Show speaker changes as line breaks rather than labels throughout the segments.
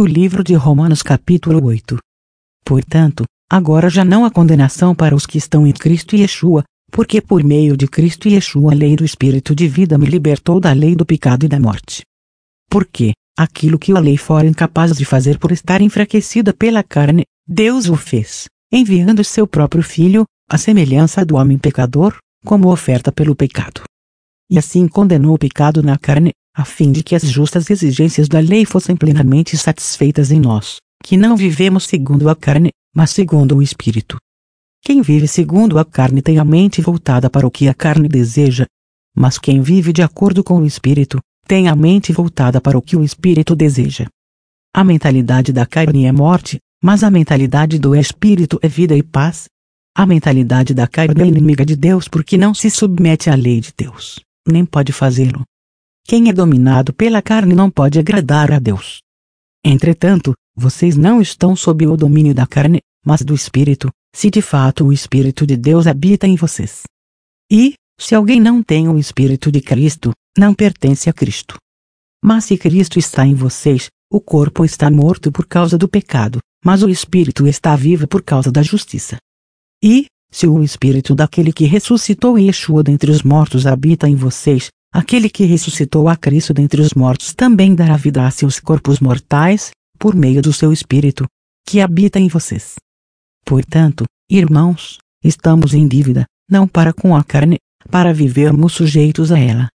O livro de Romanos capítulo 8. Portanto, agora já não há condenação para os que estão em Cristo e Yeshua, porque por meio de Cristo e Yeshua a lei do Espírito de vida me libertou da lei do pecado e da morte. Porque, aquilo que a lei fora incapaz de fazer por estar enfraquecida pela carne, Deus o fez, enviando seu próprio Filho, à semelhança do homem pecador, como oferta pelo pecado. E assim condenou o pecado na carne, a fim de que as justas exigências da lei fossem plenamente satisfeitas em nós, que não vivemos segundo a carne, mas segundo o Espírito. Quem vive segundo a carne tem a mente voltada para o que a carne deseja, mas quem vive de acordo com o Espírito, tem a mente voltada para o que o Espírito deseja. A mentalidade da carne é morte, mas a mentalidade do Espírito é vida e paz. A mentalidade da carne é inimiga de Deus porque não se submete à lei de Deus, nem pode fazê-lo. Quem é dominado pela carne não pode agradar a Deus. Entretanto, vocês não estão sob o domínio da carne, mas do Espírito, se de fato o Espírito de Deus habita em vocês. E, se alguém não tem o Espírito de Cristo, não pertence a Cristo. Mas se Cristo está em vocês, o corpo está morto por causa do pecado, mas o Espírito está vivo por causa da justiça. E, se o Espírito daquele que ressuscitou Yeshua dentre os mortos habita em vocês, aquele que ressuscitou a Cristo dentre os mortos também dará vida a seus corpos mortais, por meio do seu Espírito, que habita em vocês. Portanto, irmãos, estamos em dívida, não para com a carne, para vivermos sujeitos a ela.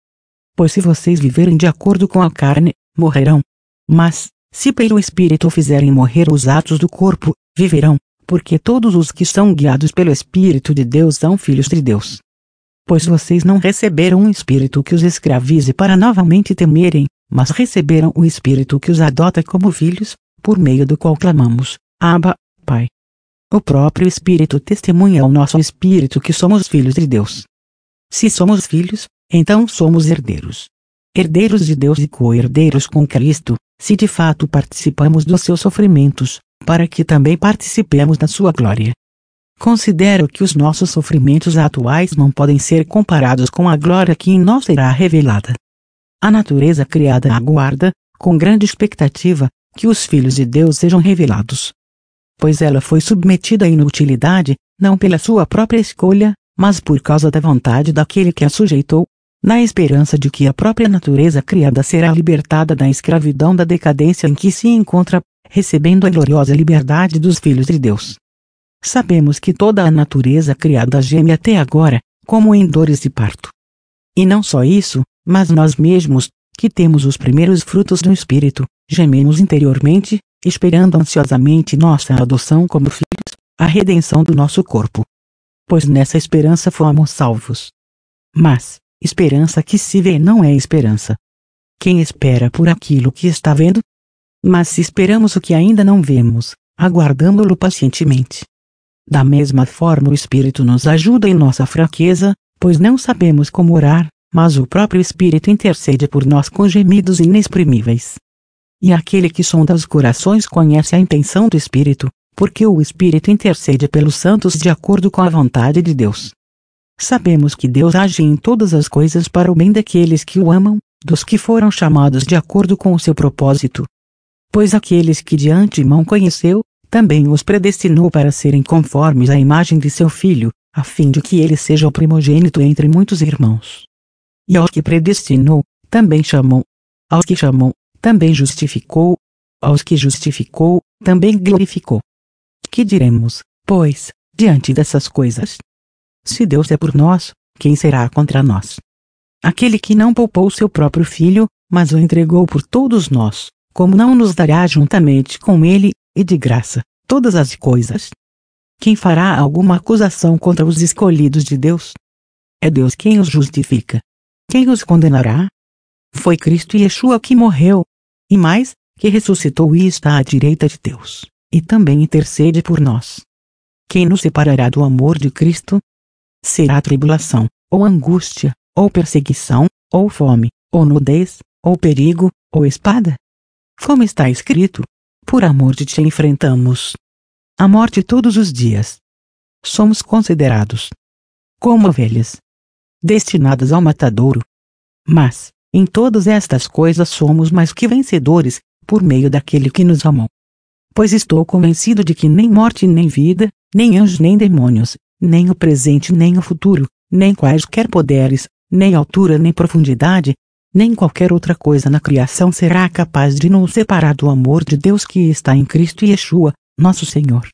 Pois se vocês viverem de acordo com a carne, morrerão. Mas, se pelo Espírito fizerem morrer os atos do corpo, viverão, porque todos os que são guiados pelo Espírito de Deus são filhos de Deus pois vocês não receberam um espírito que os escravize para novamente temerem, mas receberam o espírito que os adota como filhos, por meio do qual clamamos, Abba, Pai. O próprio Espírito testemunha ao nosso espírito que somos filhos de Deus. Se somos filhos, então somos herdeiros. Herdeiros de Deus e co-herdeiros com Cristo, se de fato participamos dos seus sofrimentos, para que também participemos da sua glória. Considero que os nossos sofrimentos atuais não podem ser comparados com a glória que em nós será revelada. A natureza criada aguarda, com grande expectativa, que os filhos de Deus sejam revelados. Pois ela foi submetida à inutilidade, não pela sua própria escolha, mas por causa da vontade daquele que a sujeitou, na esperança de que a própria natureza criada será libertada da escravidão da decadência em que se encontra, recebendo a gloriosa liberdade dos filhos de Deus. Sabemos que toda a natureza criada geme até agora, como em dores de parto. E não só isso, mas nós mesmos, que temos os primeiros frutos do Espírito, gememos interiormente, esperando ansiosamente nossa adoção como filhos, a redenção do nosso corpo. Pois nessa esperança fomos salvos. Mas, esperança que se vê não é esperança. Quem espera por aquilo que está vendo? Mas se esperamos o que ainda não vemos, aguardando lo pacientemente. Da mesma forma o Espírito nos ajuda em nossa fraqueza, pois não sabemos como orar, mas o próprio Espírito intercede por nós com gemidos inexprimíveis. E aquele que sonda os corações conhece a intenção do Espírito, porque o Espírito intercede pelos santos de acordo com a vontade de Deus. Sabemos que Deus age em todas as coisas para o bem daqueles que o amam, dos que foram chamados de acordo com o seu propósito. Pois aqueles que de antemão conheceu, também os predestinou para serem conformes à imagem de seu filho, a fim de que ele seja o primogênito entre muitos irmãos. E aos que predestinou, também chamou. Aos que chamou, também justificou. Aos que justificou, também glorificou. Que diremos, pois, diante dessas coisas? Se Deus é por nós, quem será contra nós? Aquele que não poupou seu próprio filho, mas o entregou por todos nós, como não nos dará juntamente com ele e de graça, todas as coisas. Quem fará alguma acusação contra os escolhidos de Deus? É Deus quem os justifica. Quem os condenará? Foi Cristo e Yeshua que morreu. E mais, que ressuscitou e está à direita de Deus, e também intercede por nós. Quem nos separará do amor de Cristo? Será tribulação, ou angústia, ou perseguição, ou fome, ou nudez, ou perigo, ou espada? Como está escrito, por amor de ti enfrentamos a morte todos os dias. Somos considerados como ovelhas destinadas ao matadouro. Mas, em todas estas coisas somos mais que vencedores, por meio daquele que nos amou. Pois estou convencido de que nem morte nem vida, nem anjos nem demônios, nem o presente nem o futuro, nem quaisquer poderes, nem altura nem profundidade, nem qualquer outra coisa na criação será capaz de nos separar do amor de Deus que está em Cristo e Yeshua, nosso Senhor.